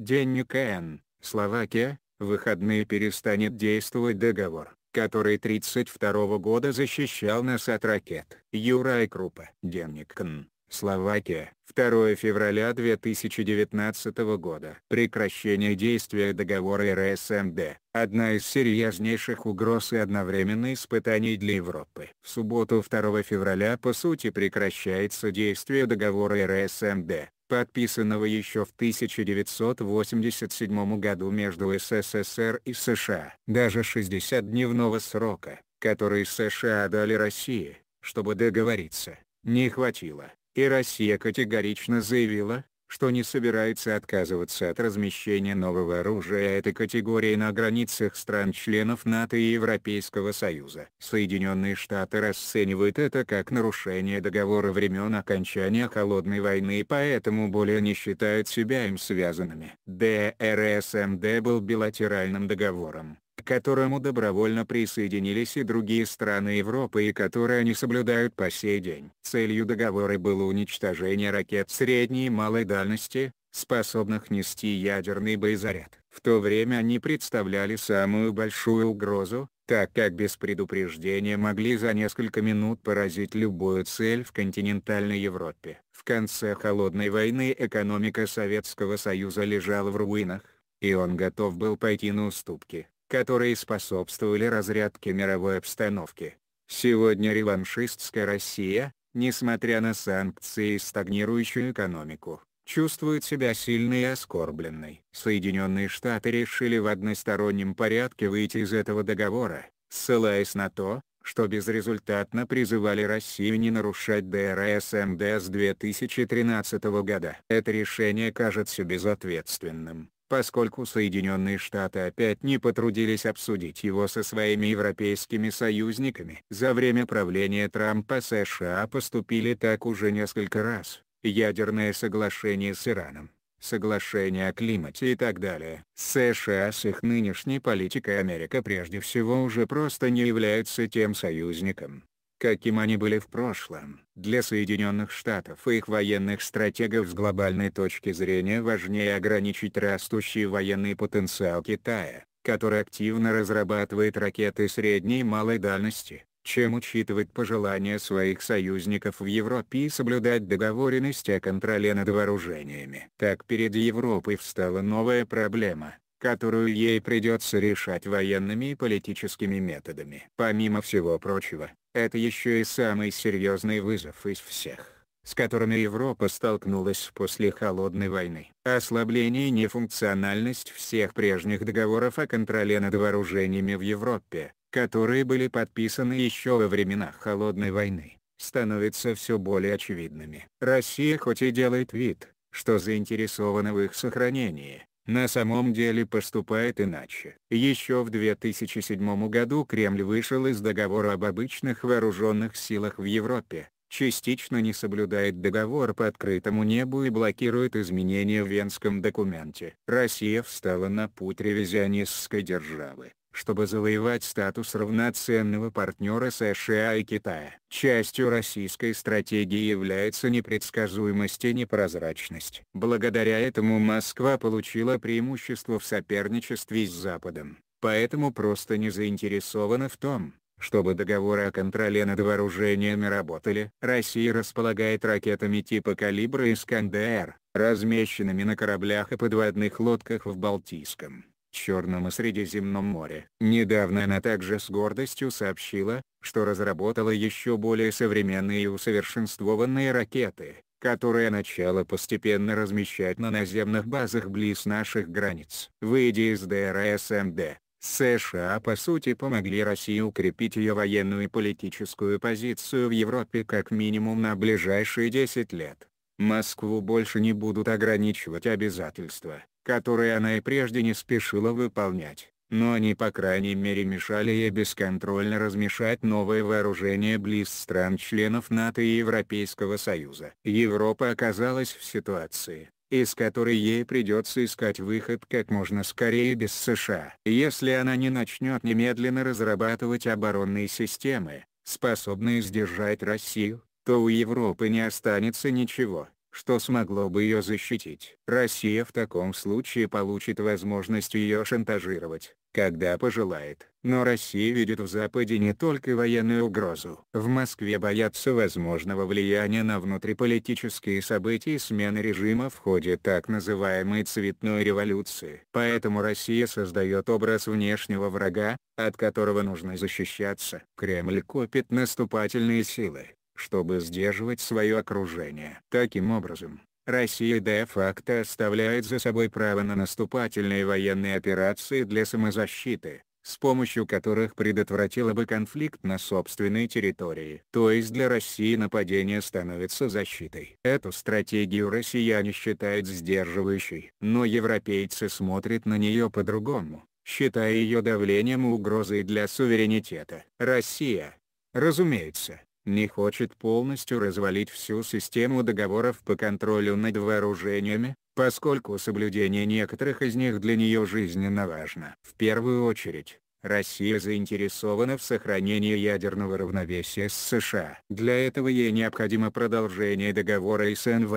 Денег Н. Словакия, выходные перестанет действовать договор, который 32 года защищал нас от ракет. Юра и Крупа. Денег Н. Словакия. 2 февраля 2019 года. Прекращение действия договора РСМД – одна из серьезнейших угроз и одновременно испытаний для Европы. В субботу 2 февраля по сути прекращается действие договора РСМД, подписанного еще в 1987 году между СССР и США. Даже 60-дневного срока, который США дали России, чтобы договориться, не хватило, и Россия категорично заявила, что не собирается отказываться от размещения нового оружия этой категории на границах стран-членов НАТО и Европейского Союза. Соединенные Штаты расценивают это как нарушение договора времен окончания Холодной войны и поэтому более не считают себя им связанными. ДРСМД был билатеральным договором, к которому добровольно присоединились и другие страны Европы и которые они соблюдают по сей день. Целью договора было уничтожение ракет средней и малой дальности, способных нести ядерный боезаряд. В то время они представляли самую большую угрозу, так как без предупреждения могли за несколько минут поразить любую цель в континентальной Европе. В конце Холодной войны экономика Советского Союза лежала в руинах, и он готов был пойти на уступки которые способствовали разрядке мировой обстановки. Сегодня реваншистская Россия, несмотря на санкции и стагнирующую экономику, чувствует себя сильной и оскорбленной. Соединенные Штаты решили в одностороннем порядке выйти из этого договора, ссылаясь на то, что безрезультатно призывали Россию не нарушать ДРСМД с 2013 года. Это решение кажется безответственным, поскольку Соединенные Штаты опять не потрудились обсудить его со своими европейскими союзниками. За время правления Трампа США поступили так уже несколько раз, ядерное соглашение с Ираном, соглашение о климате и так далее. США с их нынешней политикой Америка прежде всего уже просто не являются тем союзником, каким они были в прошлом. Для Соединенных Штатов и их военных стратегов с глобальной точки зрения важнее ограничить растущий военный потенциал Китая, который активно разрабатывает ракеты средней и малой дальности, чем учитывать пожелания своих союзников в Европе и соблюдать договоренности о контроле над вооружениями. Так перед Европой встала новая проблема которую ей придется решать военными и политическими методами. Помимо всего прочего, это еще и самый серьезный вызов из всех, с которыми Европа столкнулась после Холодной войны. Ослабление и нефункциональность всех прежних договоров о контроле над вооружениями в Европе, которые были подписаны еще во времена Холодной войны, становятся все более очевидными. Россия хоть и делает вид, что заинтересована в их сохранении, на самом деле поступает иначе. Еще в 2007 году Кремль вышел из договора об обычных вооруженных силах в Европе, частично не соблюдает договор по открытому небу и блокирует изменения в Венском документе. Россия встала на путь ревизионистской державы чтобы завоевать статус равноценного партнера США и Китая. Частью российской стратегии является непредсказуемость и непрозрачность. Благодаря этому Москва получила преимущество в соперничестве с Западом, поэтому просто не заинтересована в том, чтобы договоры о контроле над вооружениями работали. Россия располагает ракетами типа «Калибра» и «Искандер», размещенными на кораблях и подводных лодках в Балтийском Черном и Средиземном море. Недавно она также с гордостью сообщила, что разработала еще более современные и усовершенствованные ракеты, которые начала постепенно размещать на наземных базах близ наших границ. Выйдя из ДРСМД, США по сути помогли России укрепить ее военную и политическую позицию в Европе как минимум на ближайшие 10 лет. Москву больше не будут ограничивать обязательства, которые она и прежде не спешила выполнять, но они по крайней мере мешали ей бесконтрольно размешать новое вооружение близ стран-членов НАТО и Европейского Союза. Европа оказалась в ситуации, из которой ей придется искать выход как можно скорее без США. Если она не начнет немедленно разрабатывать оборонные системы, способные сдержать Россию, то у Европы не останется ничего, что смогло бы ее защитить. Россия в таком случае получит возможность ее шантажировать, когда пожелает. Но Россия видит в Западе не только военную угрозу. В Москве боятся возможного влияния на внутриполитические события и смены режима в ходе так называемой «цветной революции». Поэтому Россия создает образ внешнего врага, от которого нужно защищаться. Кремль копит наступательные силы чтобы сдерживать свое окружение. Таким образом, Россия де-факто оставляет за собой право на наступательные военные операции для самозащиты, с помощью которых предотвратила бы конфликт на собственной территории. То есть для России нападение становится защитой. Эту стратегию россияне считают сдерживающей. Но европейцы смотрят на нее по-другому, считая ее давлением и угрозой для суверенитета. Россия, разумеется, не хочет полностью развалить всю систему договоров по контролю над вооружениями, поскольку соблюдение некоторых из них для нее жизненно важно. В первую очередь, Россия заинтересована в сохранении ядерного равновесия с США. Для этого ей необходимо продолжение договора СНВ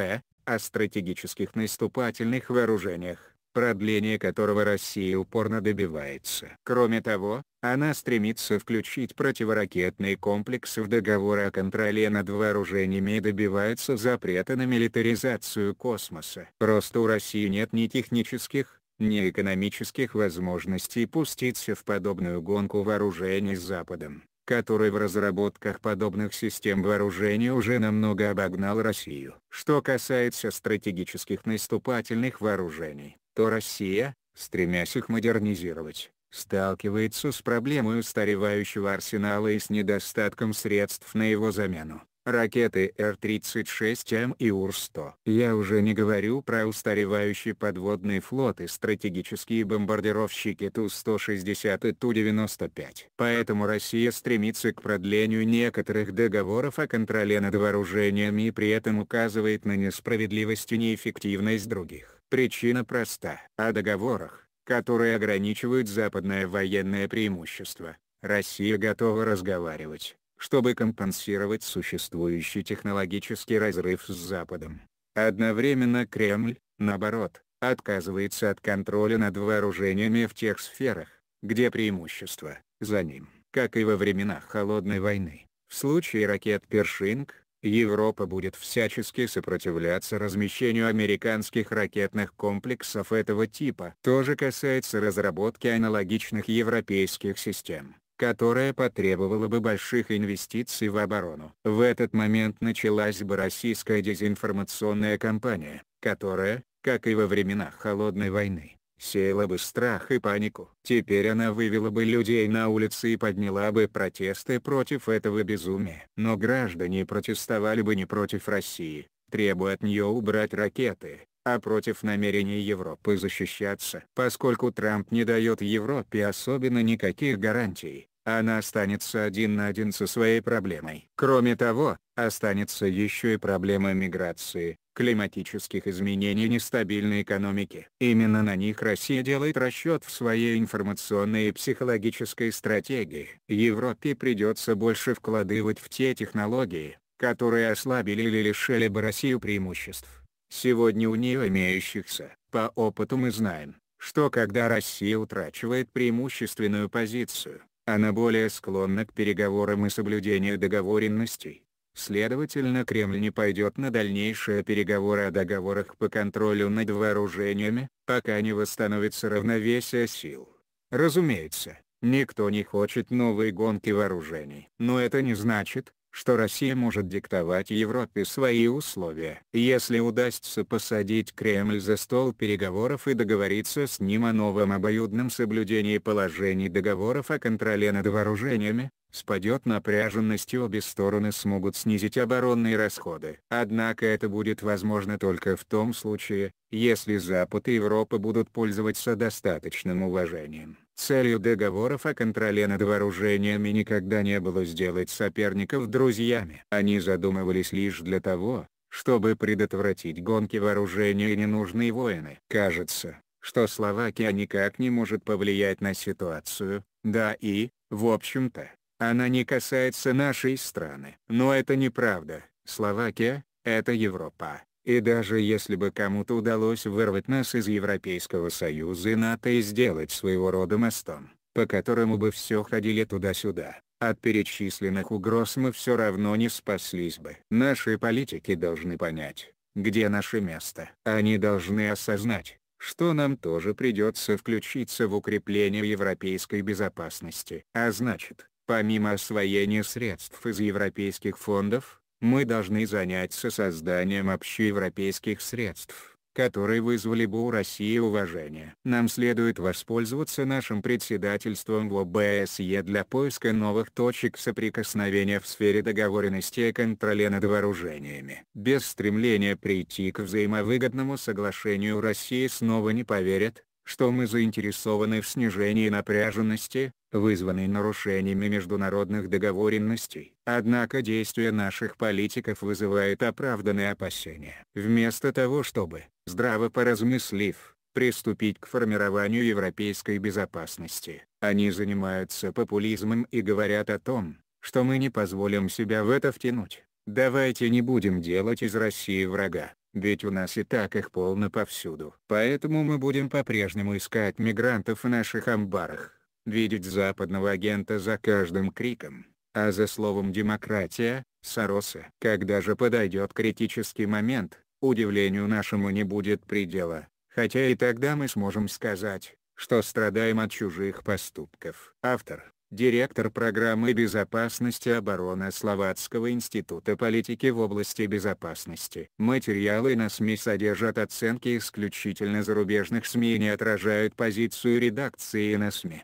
о стратегических наступательных вооружениях продление которого Россия упорно добивается. Кроме того, она стремится включить противоракетные комплексы в договор о контроле над вооружениями и добивается запрета на милитаризацию космоса. Просто у России нет ни технических, ни экономических возможностей пуститься в подобную гонку вооружений с Западом который в разработках подобных систем вооружений уже намного обогнал Россию. Что касается стратегических наступательных вооружений, то Россия, стремясь их модернизировать, сталкивается с проблемой устаревающего арсенала и с недостатком средств на его замену. Ракеты Р-36М и Ур-100. Я уже не говорю про устаревающий подводный флот и стратегические бомбардировщики Ту-160 и Ту-95. Поэтому Россия стремится к продлению некоторых договоров о контроле над вооружениями и при этом указывает на несправедливость и неэффективность других. Причина проста. О договорах, которые ограничивают западное военное преимущество, Россия готова разговаривать, чтобы компенсировать существующий технологический разрыв с Западом. Одновременно Кремль, наоборот, отказывается от контроля над вооружениями в тех сферах, где преимущество, за ним, как и во времена Холодной войны. В случае ракет «Першинг», Европа будет всячески сопротивляться размещению американских ракетных комплексов этого типа. То же касается разработки аналогичных европейских систем которая потребовала бы больших инвестиций в оборону. В этот момент началась бы российская дезинформационная кампания, которая, как и во времена Холодной войны, сеяла бы страх и панику. Теперь она вывела бы людей на улицы и подняла бы протесты против этого безумия. Но граждане протестовали бы не против России, требуя от нее убрать ракеты, а против намерений Европы защищаться. Поскольку Трамп не дает Европе особенно никаких гарантий, она останется один на один со своей проблемой. Кроме того, останется еще и проблема миграции, климатических изменений и нестабильной экономики. Именно на них Россия делает расчет в своей информационной и психологической стратегии. Европе придется больше вкладывать в те технологии, которые ослабили или лишили бы Россию преимуществ. Сегодня у нее имеющихся, по опыту мы знаем, что когда Россия утрачивает преимущественную позицию, она более склонна к переговорам и соблюдению договоренностей. Следовательно Кремль не пойдет на дальнейшие переговоры о договорах по контролю над вооружениями, пока не восстановится равновесие сил. Разумеется, никто не хочет новой гонки вооружений. Но это не значит, что Россия может диктовать Европе свои условия. Если удастся посадить Кремль за стол переговоров и договориться с ним о новом обоюдном соблюдении положений договоров о контроле над вооружениями, спадет напряженность и обе стороны смогут снизить оборонные расходы. Однако это будет возможно только в том случае, если Запад и Европа будут пользоваться достаточным уважением. Целью договоров о контроле над вооружениями никогда не было сделать соперников друзьями. Они задумывались лишь для того, чтобы предотвратить гонки вооружения и ненужные войны. Кажется, что Словакия никак не может повлиять на ситуацию, да и, в общем-то, она не касается нашей страны. Но это неправда. Словакия — это Европа. И даже если бы кому-то удалось вырвать нас из Европейского Союза и НАТО и сделать своего рода мостом, по которому бы все ходили туда-сюда, от перечисленных угроз мы все равно не спаслись бы. Наши политики должны понять, где наше место. Они должны осознать, что нам тоже придется включиться в укрепление европейской безопасности. А значит, Помимо освоения средств из европейских фондов, мы должны заняться созданием общеевропейских средств, которые вызвали бы у России уважение. Нам следует воспользоваться нашим председательством в ОБСЕ для поиска новых точек соприкосновения в сфере договоренности и контроля над вооружениями. Без стремления прийти к взаимовыгодному соглашению России снова не поверят, что мы заинтересованы в снижении напряженности, вызванной нарушениями международных договоренностей. Однако действия наших политиков вызывают оправданные опасения. Вместо того чтобы, здраво поразмыслив, приступить к формированию европейской безопасности, они занимаются популизмом и говорят о том, что мы не позволим себя в это втянуть. Давайте не будем делать из России врага ведь у нас и так их полно повсюду. Поэтому мы будем по-прежнему искать мигрантов в наших амбарах, видеть западного агента за каждым криком, а за словом «демократия» — Сороса. Когда же подойдет критический момент, удивлению нашему не будет предела, хотя и тогда мы сможем сказать, что страдаем от чужих поступков. Автор директор программы безопасности обороны Словацкого института политики в области безопасности. Материалы на СМИ содержат оценки исключительно зарубежных СМИ и не отражают позицию редакции на СМИ.